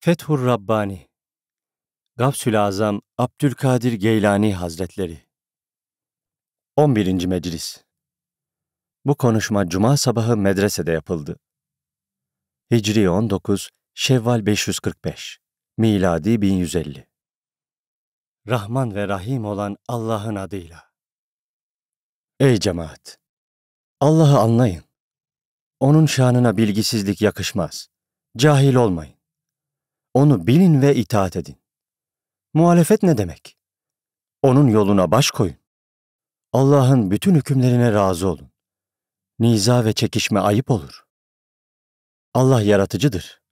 Fethur Rabbani Gavsül Azam Abdülkadir Geylani Hazretleri 11. Meclis Bu konuşma Cuma sabahı medresede yapıldı. Hicri 19, Şevval 545, Miladi 1150 Rahman ve Rahim olan Allah'ın adıyla. Ey cemaat! Allah'ı anlayın. Onun şanına bilgisizlik yakışmaz. Cahil olmayın. Onu bilin ve itaat edin. Muhalefet ne demek? Onun yoluna baş koyun. Allah'ın bütün hükümlerine razı olun. Niza ve çekişme ayıp olur. Allah yaratıcıdır.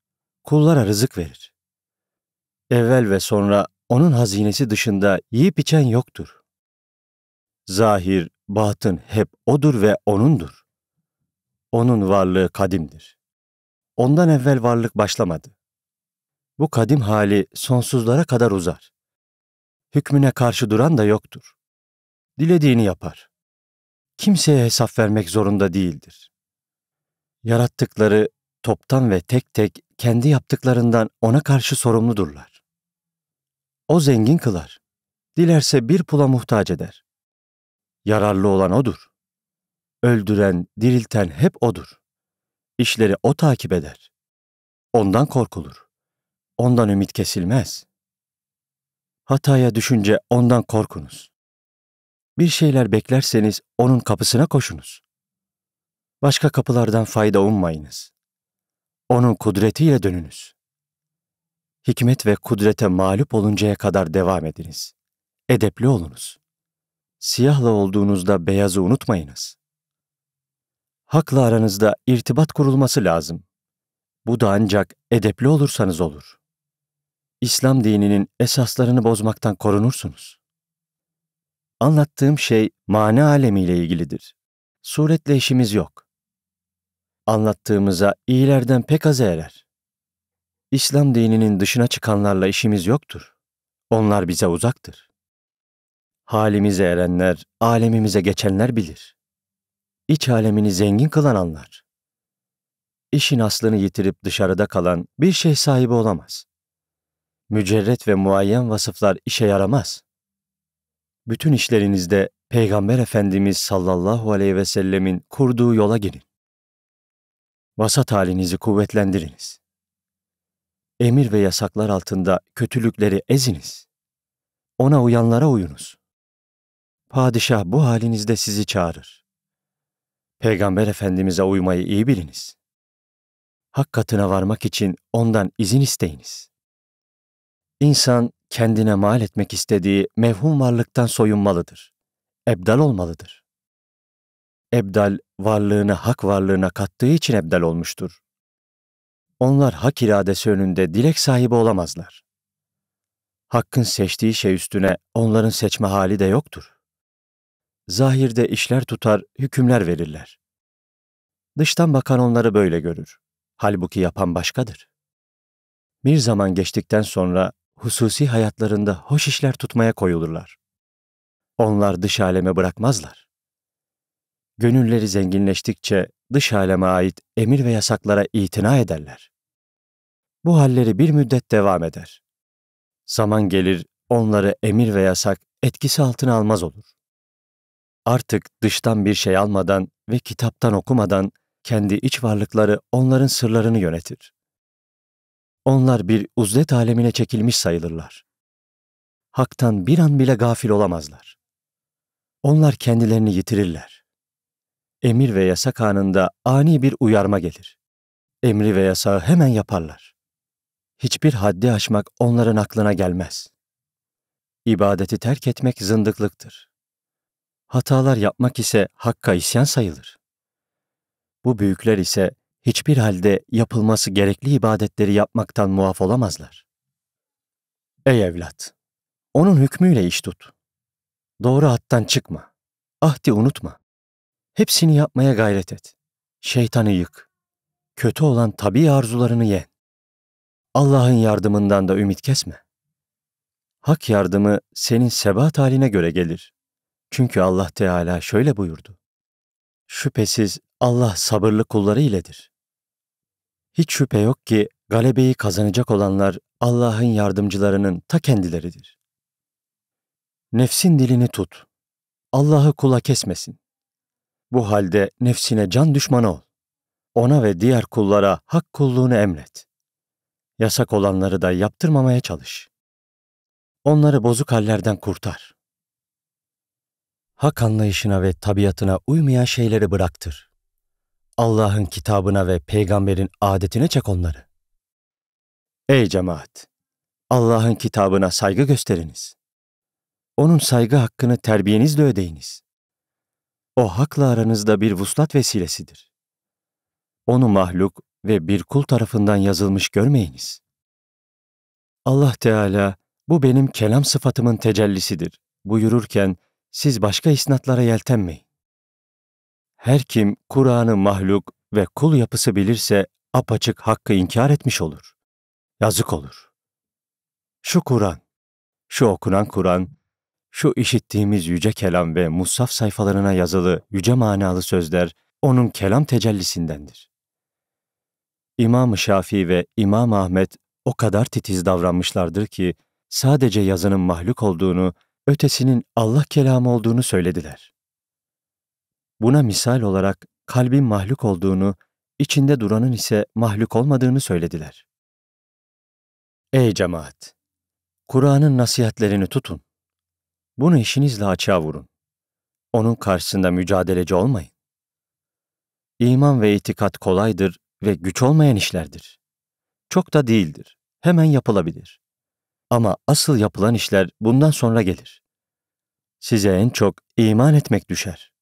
Kullara rızık verir. Evvel ve sonra onun hazinesi dışında yiyip içen yoktur. Zahir, batın hep odur ve onundur. Onun varlığı kadimdir. Ondan evvel varlık başlamadı. Bu kadim hali sonsuzlara kadar uzar. Hükmüne karşı duran da yoktur. Dilediğini yapar. Kimseye hesap vermek zorunda değildir. Yarattıkları toptan ve tek tek kendi yaptıklarından ona karşı sorumludurlar. O zengin kılar. Dilerse bir pula muhtaç eder. Yararlı olan odur. Öldüren, dirilten hep odur. İşleri o takip eder. Ondan korkulur ondan ümit kesilmez. Hataya düşünce ondan korkunuz. Bir şeyler beklerseniz onun kapısına koşunuz. Başka kapılardan fayda ummayınız. Onun kudretiyle dönünüz. Hikmet ve kudrete mağlup oluncaya kadar devam ediniz. Edepli olunuz. Siyahla olduğunuzda beyazı unutmayınız. Hakla aranızda irtibat kurulması lazım. Bu da ancak edepli olursanız olur. İslam dininin esaslarını bozmaktan korunursunuz. Anlattığım şey mane alemiyle ilgilidir. Suretle işimiz yok. Anlattığımıza iyilerden pek az erer. İslam dininin dışına çıkanlarla işimiz yoktur. Onlar bize uzaktır. Halimize erenler, alemimize geçenler bilir. İç alemini zengin kılan anlar. İşin aslını yitirip dışarıda kalan bir şey sahibi olamaz mücerret ve muayyen vasıflar işe yaramaz. Bütün işlerinizde Peygamber Efendimiz sallallahu aleyhi ve sellemin kurduğu yola girin. Vasat halinizi kuvvetlendiriniz. Emir ve yasaklar altında kötülükleri eziniz. Ona uyanlara uyunuz. Padişah bu halinizde sizi çağırır. Peygamber Efendimiz'e uymayı iyi biliniz. Hak katına varmak için ondan izin isteyiniz. İnsan kendine mal etmek istediği mevhum varlıktan soyunmalıdır. Ebdal olmalıdır. Ebdal varlığını hak varlığına kattığı için ebdal olmuştur. Onlar hak iradesi önünde dilek sahibi olamazlar. Hakkın seçtiği şey üstüne onların seçme hali de yoktur. Zahirde işler tutar, hükümler verirler. Dıştan bakan onları böyle görür. Halbuki yapan başkadır. Bir zaman geçtikten sonra hususi hayatlarında hoş işler tutmaya koyulurlar. Onlar dış aleme bırakmazlar. Gönülleri zenginleştikçe dış aleme ait emir ve yasaklara itina ederler. Bu halleri bir müddet devam eder. Zaman gelir onları emir ve yasak etkisi altına almaz olur. Artık dıştan bir şey almadan ve kitaptan okumadan kendi iç varlıkları onların sırlarını yönetir. Onlar bir uzlet alemine çekilmiş sayılırlar. Hak'tan bir an bile gafil olamazlar. Onlar kendilerini yitirirler. Emir ve yasak anında ani bir uyarma gelir. Emri ve yasağı hemen yaparlar. Hiçbir haddi aşmak onların aklına gelmez. İbadeti terk etmek zındıklıktır. Hatalar yapmak ise hakka isyan sayılır. Bu büyükler ise hiçbir halde yapılması gerekli ibadetleri yapmaktan muaf olamazlar. Ey evlat! Onun hükmüyle iş tut. Doğru hattan çıkma. Ahdi unutma. Hepsini yapmaya gayret et. Şeytanı yık. Kötü olan tabi arzularını yen. Allah'ın yardımından da ümit kesme. Hak yardımı senin sebat haline göre gelir. Çünkü Allah Teala şöyle buyurdu. Şüphesiz Allah sabırlı kulları iledir. Hiç şüphe yok ki galebeyi kazanacak olanlar Allah'ın yardımcılarının ta kendileridir. Nefsin dilini tut. Allah'ı kula kesmesin. Bu halde nefsine can düşmanı ol. Ona ve diğer kullara hak kulluğunu emret. Yasak olanları da yaptırmamaya çalış. Onları bozuk hallerden kurtar. Hak anlayışına ve tabiatına uymayan şeyleri bıraktır. Allah'ın kitabına ve peygamberin adetine çek onları. Ey cemaat! Allah'ın kitabına saygı gösteriniz. Onun saygı hakkını terbiyenizle ödeyiniz. O hakla aranızda bir vuslat vesilesidir. Onu mahluk ve bir kul tarafından yazılmış görmeyiniz. Allah Teala, bu benim kelam sıfatımın tecellisidir buyururken siz başka isnatlara yeltenmeyin. Her kim Kur'an'ı mahluk ve kul yapısı bilirse apaçık hakkı inkar etmiş olur. Yazık olur. Şu Kur'an, şu okunan Kur'an, şu işittiğimiz yüce kelam ve musaf sayfalarına yazılı yüce manalı sözler onun kelam tecellisindendir. İmam-ı Şafii ve İmam Ahmet o kadar titiz davranmışlardır ki sadece yazının mahluk olduğunu, ötesinin Allah kelamı olduğunu söylediler. Buna misal olarak kalbin mahluk olduğunu, içinde duranın ise mahluk olmadığını söylediler. Ey cemaat! Kur'an'ın nasihatlerini tutun. Bunu işinizle açığa vurun. Onun karşısında mücadeleci olmayın. İman ve itikat kolaydır ve güç olmayan işlerdir. Çok da değildir. Hemen yapılabilir. Ama asıl yapılan işler bundan sonra gelir. Size en çok iman etmek düşer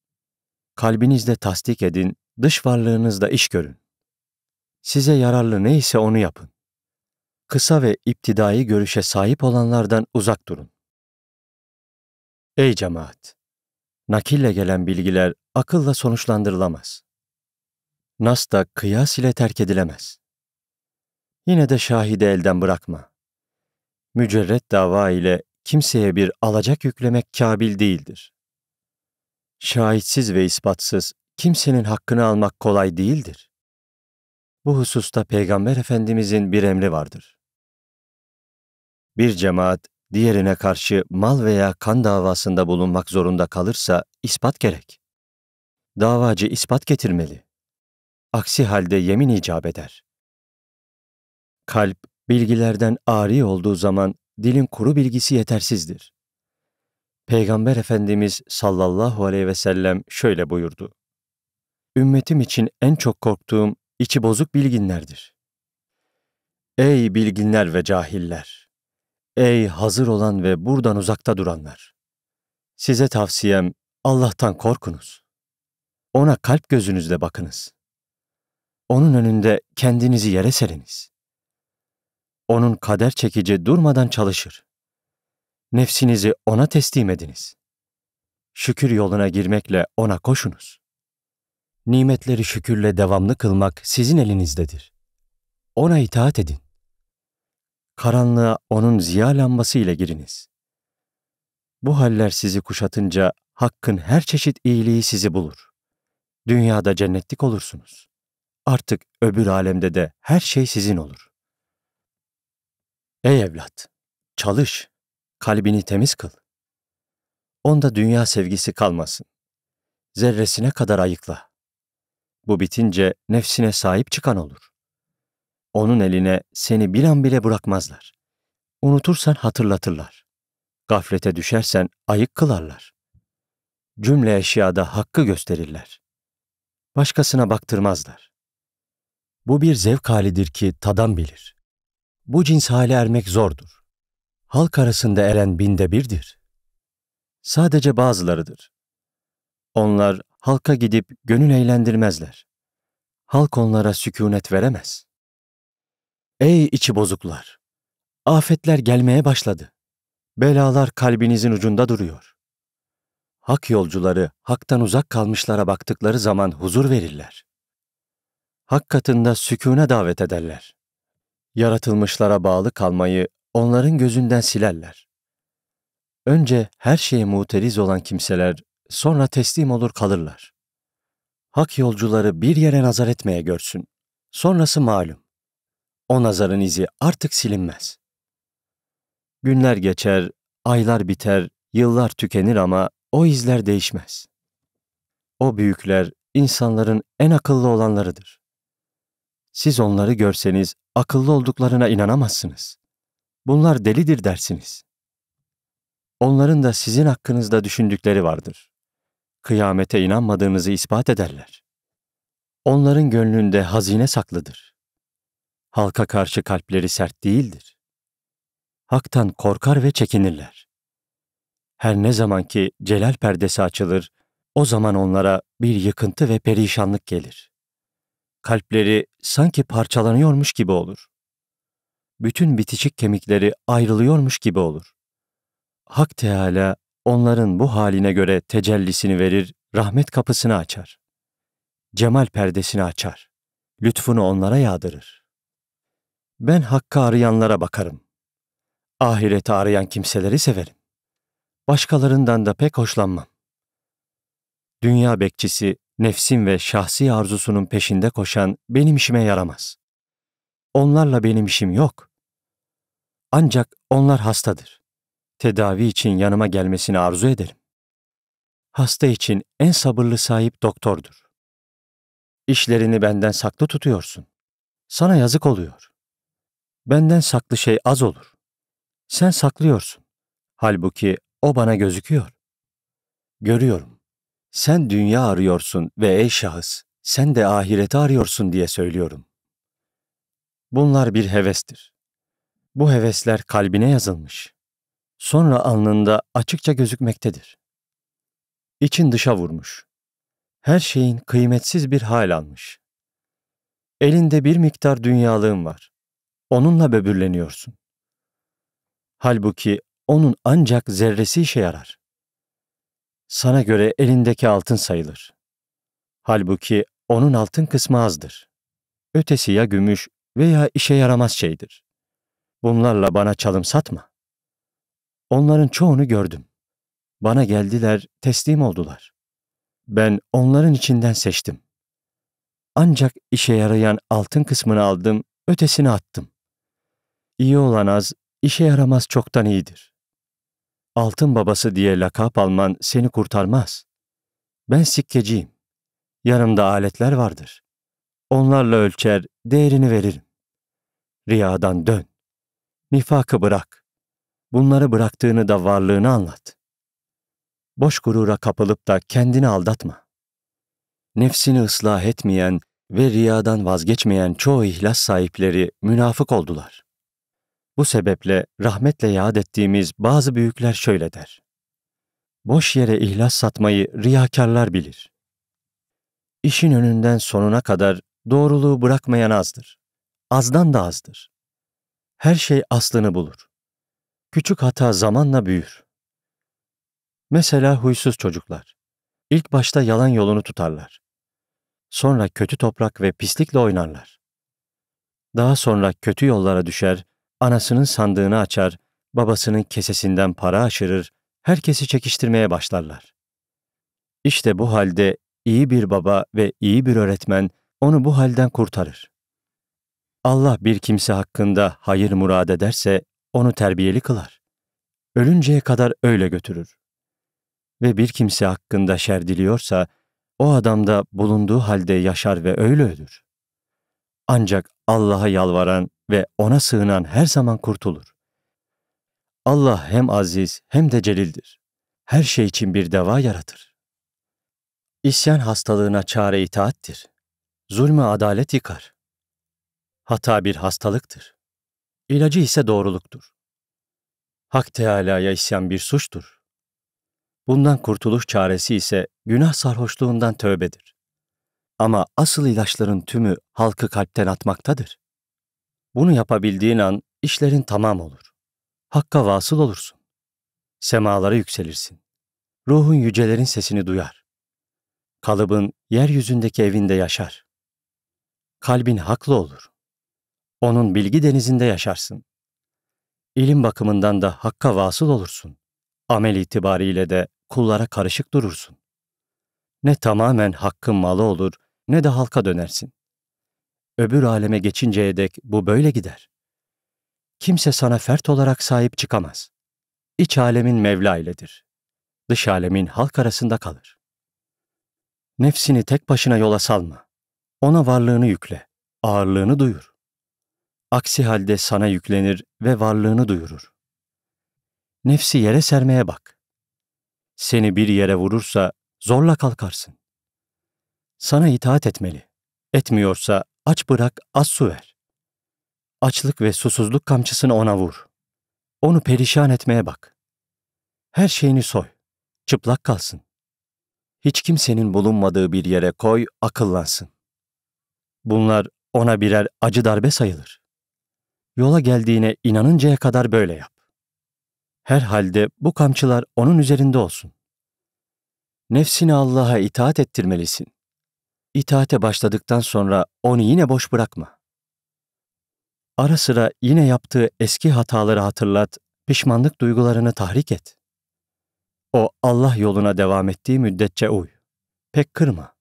kalbinizde tasdik edin, dış varlığınızda iş görün. Size yararlı neyse onu yapın. Kısa ve iptidai görüşe sahip olanlardan uzak durun. Ey cemaat! Nakille gelen bilgiler akılla sonuçlandırılamaz. Nas da kıyas ile terk edilemez. Yine de şahide elden bırakma. Mücerret dava ile kimseye bir alacak yüklemek kabil değildir şahitsiz ve ispatsız kimsenin hakkını almak kolay değildir. Bu hususta Peygamber Efendimizin bir emri vardır. Bir cemaat diğerine karşı mal veya kan davasında bulunmak zorunda kalırsa ispat gerek. Davacı ispat getirmeli. Aksi halde yemin icap eder. Kalp bilgilerden ari olduğu zaman dilin kuru bilgisi yetersizdir. Peygamber Efendimiz sallallahu aleyhi ve sellem şöyle buyurdu. Ümmetim için en çok korktuğum içi bozuk bilginlerdir. Ey bilginler ve cahiller! Ey hazır olan ve buradan uzakta duranlar! Size tavsiyem Allah'tan korkunuz. Ona kalp gözünüzle bakınız. Onun önünde kendinizi yere seriniz. Onun kader çekici durmadan çalışır. Nefsinizi ona teslim ediniz. Şükür yoluna girmekle ona koşunuz. Nimetleri şükürle devamlı kılmak sizin elinizdedir. Ona itaat edin. Karanlığa onun ziya lambası ile giriniz. Bu haller sizi kuşatınca hakkın her çeşit iyiliği sizi bulur. Dünyada cennetlik olursunuz. Artık öbür alemde de her şey sizin olur. Ey evlat, çalış kalbini temiz kıl. Onda dünya sevgisi kalmasın. Zerresine kadar ayıkla. Bu bitince nefsine sahip çıkan olur. Onun eline seni bir an bile bırakmazlar. Unutursan hatırlatırlar. Gaflete düşersen ayık kılarlar. Cümle eşyada hakkı gösterirler. Başkasına baktırmazlar. Bu bir zevk halidir ki tadan bilir. Bu cins hale ermek zordur halk arasında eren binde birdir. Sadece bazılarıdır. Onlar halka gidip gönül eğlendirmezler. Halk onlara sükunet veremez. Ey içi bozuklar! Afetler gelmeye başladı. Belalar kalbinizin ucunda duruyor. Hak yolcuları haktan uzak kalmışlara baktıkları zaman huzur verirler. Hak katında sükûne davet ederler. Yaratılmışlara bağlı kalmayı onların gözünden silerler. Önce her şeye muteriz olan kimseler sonra teslim olur kalırlar. Hak yolcuları bir yere nazar etmeye görsün. Sonrası malum. O nazarın izi artık silinmez. Günler geçer, aylar biter, yıllar tükenir ama o izler değişmez. O büyükler insanların en akıllı olanlarıdır. Siz onları görseniz akıllı olduklarına inanamazsınız bunlar delidir dersiniz. Onların da sizin hakkınızda düşündükleri vardır. Kıyamete inanmadığınızı ispat ederler. Onların gönlünde hazine saklıdır. Halka karşı kalpleri sert değildir. Hak'tan korkar ve çekinirler. Her ne zaman ki celal perdesi açılır, o zaman onlara bir yıkıntı ve perişanlık gelir. Kalpleri sanki parçalanıyormuş gibi olur bütün bitişik kemikleri ayrılıyormuş gibi olur. Hak Teala onların bu haline göre tecellisini verir, rahmet kapısını açar. Cemal perdesini açar. Lütfunu onlara yağdırır. Ben hakkı arayanlara bakarım. Ahireti arayan kimseleri severim. Başkalarından da pek hoşlanmam. Dünya bekçisi, nefsim ve şahsi arzusunun peşinde koşan benim işime yaramaz. Onlarla benim işim yok. Ancak onlar hastadır. Tedavi için yanıma gelmesini arzu ederim. Hasta için en sabırlı sahip doktordur. İşlerini benden saklı tutuyorsun. Sana yazık oluyor. Benden saklı şey az olur. Sen saklıyorsun. Halbuki o bana gözüküyor. Görüyorum. Sen dünya arıyorsun ve ey şahıs, sen de ahireti arıyorsun diye söylüyorum. Bunlar bir hevestir. Bu hevesler kalbine yazılmış. Sonra alnında açıkça gözükmektedir. İçin dışa vurmuş. Her şeyin kıymetsiz bir hal almış. Elinde bir miktar dünyalığın var. Onunla böbürleniyorsun. Halbuki onun ancak zerresi işe yarar. Sana göre elindeki altın sayılır. Halbuki onun altın kısmı azdır. Ötesi ya gümüş, veya işe yaramaz şeydir. Bunlarla bana çalım satma. Onların çoğunu gördüm. Bana geldiler, teslim oldular. Ben onların içinden seçtim. Ancak işe yarayan altın kısmını aldım, ötesini attım. İyi olan az, işe yaramaz çoktan iyidir. Altın babası diye lakap alman seni kurtarmaz. Ben sikkeciyim. Yanımda aletler vardır. Onlarla ölçer, değerini veririm. Riyadan dön. Nifakı bırak. Bunları bıraktığını da varlığını anlat. Boş gurura kapılıp da kendini aldatma. Nefsini ıslah etmeyen ve riyadan vazgeçmeyen çoğu ihlas sahipleri münafık oldular. Bu sebeple rahmetle yad ettiğimiz bazı büyükler şöyle der. Boş yere ihlas satmayı riyakarlar bilir. İşin önünden sonuna kadar doğruluğu bırakmayan azdır azdan da azdır. Her şey aslını bulur. Küçük hata zamanla büyür. Mesela huysuz çocuklar. İlk başta yalan yolunu tutarlar. Sonra kötü toprak ve pislikle oynarlar. Daha sonra kötü yollara düşer, anasının sandığını açar, babasının kesesinden para aşırır, herkesi çekiştirmeye başlarlar. İşte bu halde iyi bir baba ve iyi bir öğretmen onu bu halden kurtarır. Allah bir kimse hakkında hayır murad ederse onu terbiyeli kılar. Ölünceye kadar öyle götürür. Ve bir kimse hakkında şer diliyorsa o adam da bulunduğu halde yaşar ve öyle ölür. Ancak Allah'a yalvaran ve ona sığınan her zaman kurtulur. Allah hem aziz hem de celildir. Her şey için bir deva yaratır. İsyan hastalığına çare itaattir. Zulme adalet yıkar. Hata bir hastalıktır. İlacı ise doğruluktur. Hak Teâlâ'ya isyan bir suçtur. Bundan kurtuluş çaresi ise günah sarhoşluğundan tövbedir. Ama asıl ilaçların tümü halkı kalpten atmaktadır. Bunu yapabildiğin an işlerin tamam olur. Hakka vasıl olursun. Semalara yükselirsin. Ruhun yücelerin sesini duyar. Kalıbın yeryüzündeki evinde yaşar. Kalbin haklı olur onun bilgi denizinde yaşarsın. İlim bakımından da hakka vasıl olursun. Amel itibariyle de kullara karışık durursun. Ne tamamen hakkın malı olur ne de halka dönersin. Öbür aleme geçinceye dek bu böyle gider. Kimse sana fert olarak sahip çıkamaz. İç alemin Mevla iledir. Dış alemin halk arasında kalır. Nefsini tek başına yola salma. Ona varlığını yükle, ağırlığını duyur. Aksi halde sana yüklenir ve varlığını duyurur. Nefsi yere sermeye bak. Seni bir yere vurursa zorla kalkarsın. Sana itaat etmeli. Etmiyorsa aç bırak az su ver. Açlık ve susuzluk kamçısını ona vur. Onu perişan etmeye bak. Her şeyini soy. Çıplak kalsın. Hiç kimsenin bulunmadığı bir yere koy, akıllansın. Bunlar ona birer acı darbe sayılır yola geldiğine inanıncaya kadar böyle yap. Herhalde bu kamçılar onun üzerinde olsun. Nefsini Allah'a itaat ettirmelisin. İtaate başladıktan sonra onu yine boş bırakma. Ara sıra yine yaptığı eski hataları hatırlat, pişmanlık duygularını tahrik et. O Allah yoluna devam ettiği müddetçe uy. Pek kırma.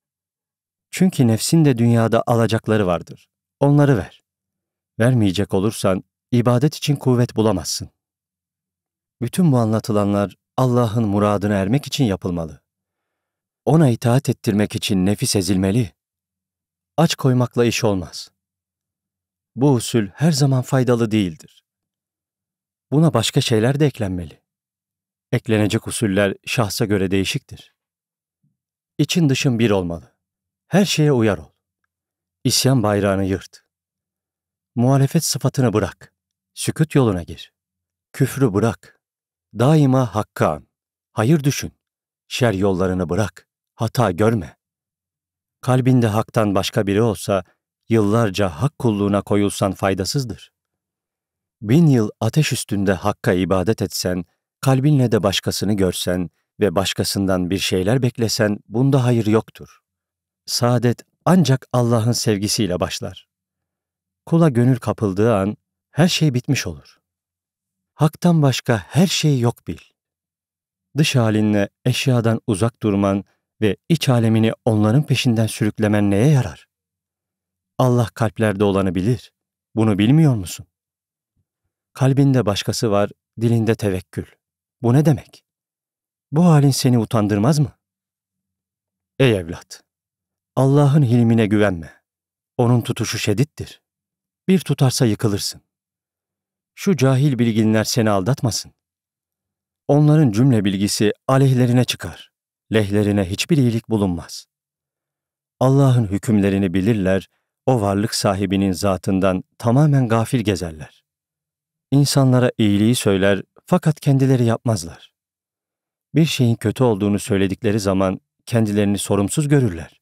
Çünkü nefsin de dünyada alacakları vardır. Onları ver. Vermeyecek olursan ibadet için kuvvet bulamazsın. Bütün bu anlatılanlar Allah'ın muradına ermek için yapılmalı. Ona itaat ettirmek için nefis ezilmeli. Aç koymakla iş olmaz. Bu usul her zaman faydalı değildir. Buna başka şeyler de eklenmeli. Eklenecek usuller şahsa göre değişiktir. İçin dışın bir olmalı. Her şeye uyar ol. İsyan bayrağını yırt. Muhalefet sıfatını bırak. Sükut yoluna gir. Küfrü bırak. Daima hakka an. Hayır düşün. Şer yollarını bırak. Hata görme. Kalbinde haktan başka biri olsa, yıllarca hak kulluğuna koyulsan faydasızdır. Bin yıl ateş üstünde hakka ibadet etsen, kalbinle de başkasını görsen ve başkasından bir şeyler beklesen bunda hayır yoktur. Saadet ancak Allah'ın sevgisiyle başlar kula gönül kapıldığı an her şey bitmiş olur. Hak'tan başka her şeyi yok bil. Dış halinle eşyadan uzak durman ve iç alemini onların peşinden sürüklemen neye yarar? Allah kalplerde olanı bilir. Bunu bilmiyor musun? Kalbinde başkası var, dilinde tevekkül. Bu ne demek? Bu halin seni utandırmaz mı? Ey evlat! Allah'ın hilmine güvenme. Onun tutuşu şedittir. Bir tutarsa yıkılırsın. Şu cahil bilginler seni aldatmasın. Onların cümle bilgisi aleyhlerine çıkar. Lehlerine hiçbir iyilik bulunmaz. Allah'ın hükümlerini bilirler, o varlık sahibinin zatından tamamen gafil gezerler. İnsanlara iyiliği söyler fakat kendileri yapmazlar. Bir şeyin kötü olduğunu söyledikleri zaman kendilerini sorumsuz görürler.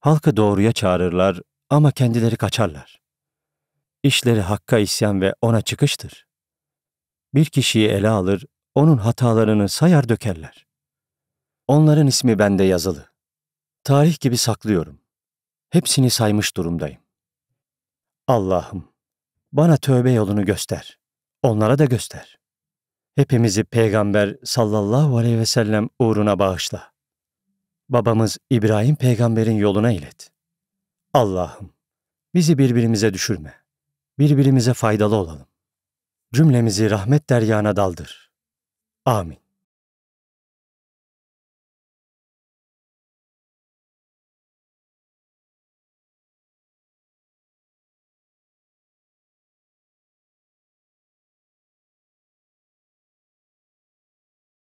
Halkı doğruya çağırırlar ama kendileri kaçarlar. İşleri Hakk'a isyan ve ona çıkıştır. Bir kişiyi ele alır, onun hatalarını sayar dökerler. Onların ismi bende yazılı. Tarih gibi saklıyorum. Hepsini saymış durumdayım. Allah'ım, bana tövbe yolunu göster. Onlara da göster. Hepimizi Peygamber sallallahu aleyhi ve sellem uğruna bağışla. Babamız İbrahim peygamberin yoluna ilet. Allah'ım, bizi birbirimize düşürme birbirimize faydalı olalım. Cümlemizi rahmet deryana daldır. Amin.